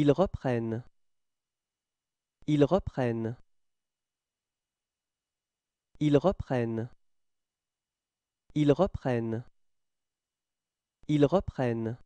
Ils reprennent. Ils reprennent. Ils reprennent. Ils reprennent. Ils reprennent.